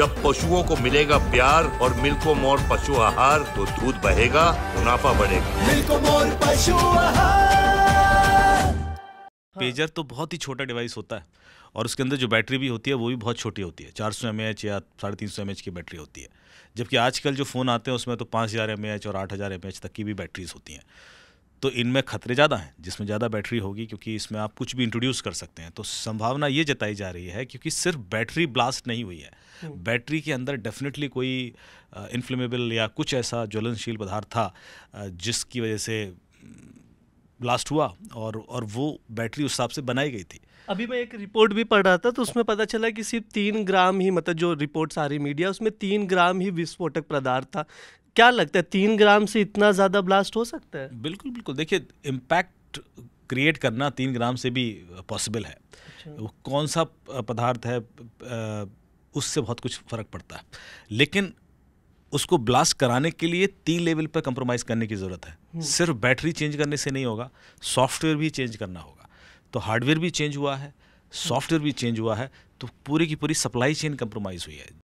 जब पशुओं को मिलेगा प्यार और मिल्को मोर पशु आहार तो दूध बहेगा मुनाफा बढ़ेगा मिल्को मोर पशु आहार पेजर तो बहुत ही छोटा डिवाइस होता है और उसके अंदर जो बैटरी भी होती है वो भी बहुत छोटी होती है चार सौ या साढ़े तीन सौ की बैटरी होती है जबकि आजकल जो फ़ोन आते हैं उसमें तो पाँच हज़ार एम एच और आठ हज़ार एम एच तक की भी बैटरीज होती हैं तो इनमें खतरे ज़्यादा हैं जिसमें ज़्यादा बैटरी होगी क्योंकि इसमें आप कुछ भी इंट्रोड्यूस कर सकते हैं तो संभावना ये जताई जा रही है क्योंकि सिर्फ बैटरी ब्लास्ट नहीं हुई है हम्म। बैटरी के अंदर डेफिनेटली कोई इनफ्लेमेबल या कुछ ऐसा ज्वलनशील पदार्थ था जिसकी वजह से ब्लास्ट हुआ और और वो बैटरी उस हिसाब से बनाई गई थी अभी मैं एक रिपोर्ट भी पढ़ रहा था तो उसमें पता चला कि सिर्फ तीन ग्राम ही मतलब जो रिपोर्ट रही मीडिया उसमें तीन ग्राम ही विस्फोटक पदार्थ था क्या लगता है तीन ग्राम से इतना ज़्यादा ब्लास्ट हो सकता है बिल्कुल बिल्कुल देखिए इम्पैक्ट क्रिएट करना तीन ग्राम से भी पॉसिबल है अच्छा। कौन सा पदार्थ है उससे बहुत कुछ फ़र्क पड़ता है लेकिन उसको ब्लास्ट कराने के लिए तीन लेवल पर कंप्रोमाइज़ करने की ज़रूरत है हम्म। सिर्फ बैटरी चेंज करने से नहीं होगा सॉफ्टवेयर भी चेंज करना होगा तो हार्डवेयर भी चेंज हुआ है सॉफ्टवेयर भी चेंज हुआ है तो पूरी की पूरी सप्लाई चेन कंप्रोमाइज़ हुई है